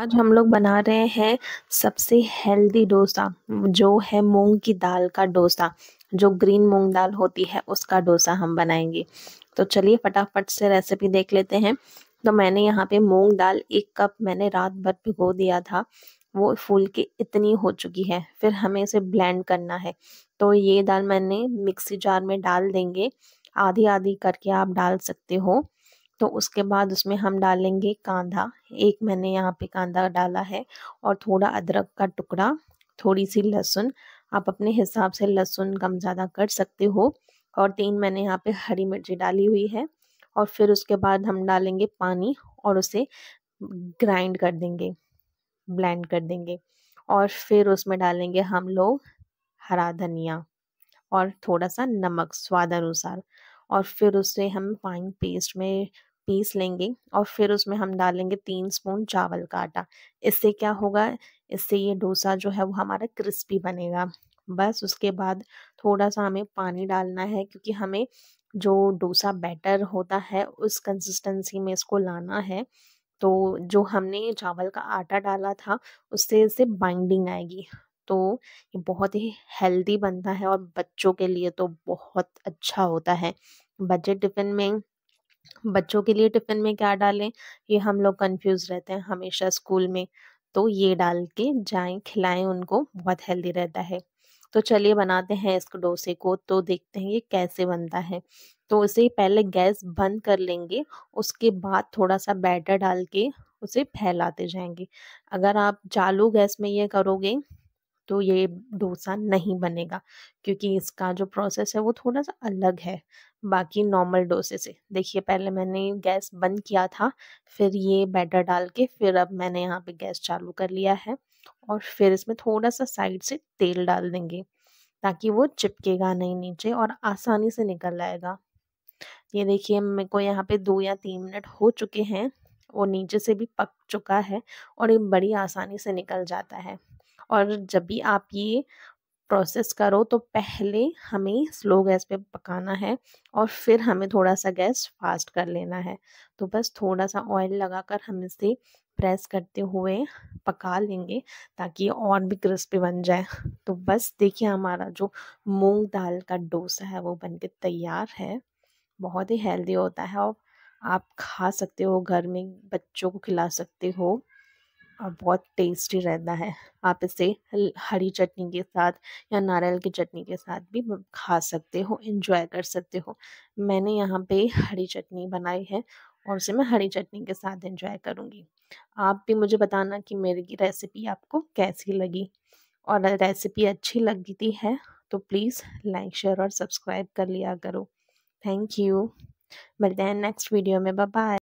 आज हम लोग बना रहे हैं सबसे हेल्दी डोसा जो है मूंग की दाल का डोसा जो ग्रीन मूंग दाल होती है उसका डोसा हम बनाएंगे तो चलिए फटाफट से रेसिपी देख लेते हैं तो मैंने यहाँ पे मूंग दाल एक कप मैंने रात भर भिगो दिया था वो फूल के इतनी हो चुकी है फिर हमें इसे ब्लेंड करना है तो ये दाल मैंने मिक्सी जार में डाल देंगे आधी आधी करके आप डाल सकते हो तो उसके बाद उसमें हम डालेंगे कांधा एक मैंने यहाँ पे कांधा डाला है और थोड़ा अदरक का टुकड़ा थोड़ी सी लहसुन आप अपने हिसाब से लहसुन कम ज़्यादा कर सकते हो और तीन मैंने यहाँ पे हरी मिर्ची डाली हुई है और फिर उसके बाद हम डालेंगे पानी और उसे ग्राइंड कर देंगे ब्लेंड कर देंगे और फिर उसमें डालेंगे हम लोग हरा धनिया और थोड़ा सा नमक स्वाद अनुसार और फिर उसे हम फाइन पेस्ट में पीस लेंगे और फिर उसमें हम डालेंगे तीन स्पून चावल का आटा इससे क्या होगा इससे ये डोसा जो है वो हमारा क्रिस्पी बनेगा बस उसके बाद थोड़ा सा हमें पानी डालना है क्योंकि हमें जो डोसा बैटर होता है उस कंसिस्टेंसी में इसको लाना है तो जो हमने चावल का आटा डाला था उससे इससे बाइंडिंग आएगी तो ये बहुत ही हेल्दी बनता है और बच्चों के लिए तो बहुत अच्छा होता है बजट टिफ़िन में बच्चों के लिए टिफ़िन में क्या डालें ये हम लोग कंफ्यूज रहते हैं हमेशा स्कूल में तो ये डाल के जाएं खिलाएं उनको बहुत हेल्दी रहता है तो चलिए बनाते हैं इसको डोसे को तो देखते हैं ये कैसे बनता है तो उसे पहले गैस बंद कर लेंगे उसके बाद थोड़ा सा बैटर डाल के उसे फैलाते जाएंगे अगर आप चालू गैस में ये करोगे तो ये डोसा नहीं बनेगा क्योंकि इसका जो प्रोसेस है वो थोड़ा सा अलग है बाकी नॉर्मल डोसे से देखिए पहले मैंने गैस बंद किया था फिर ये बैटर डाल के फिर अब मैंने यहाँ पे गैस चालू कर लिया है और फिर इसमें थोड़ा सा साइड से तेल डाल देंगे ताकि वो चिपकेगा नहीं नीचे और आसानी से निकल आएगा ये देखिए मेरे को यहाँ पे दो या तीन मिनट हो चुके हैं वो नीचे से भी पक चुका है और ये बड़ी आसानी से निकल जाता है और जब भी आप ये प्रोसेस करो तो पहले हमें स्लो गैस पे पकाना है और फिर हमें थोड़ा सा गैस फास्ट कर लेना है तो बस थोड़ा सा ऑयल लगाकर हम इसे प्रेस करते हुए पका लेंगे ताकि और भी क्रिस्पी बन जाए तो बस देखिए हमारा जो मूंग दाल का डोसा है वो बनके तैयार है बहुत ही हेल्दी होता है और आप खा सकते हो घर में बच्चों को खिला सकते हो और बहुत टेस्टी रहता है आप इसे हरी चटनी के साथ या नारियल की चटनी के साथ भी खा सकते हो इंजॉय कर सकते हो मैंने यहाँ पे हरी चटनी बनाई है और उसे मैं हरी चटनी के साथ इंजॉय करूँगी आप भी मुझे बताना कि मेरी रेसिपी आपको कैसी लगी और रेसिपी अच्छी लगती है तो प्लीज़ लाइक शेयर और सब्सक्राइब कर लिया करो थैंक यू मिलते हैं नेक्स्ट वीडियो में बाय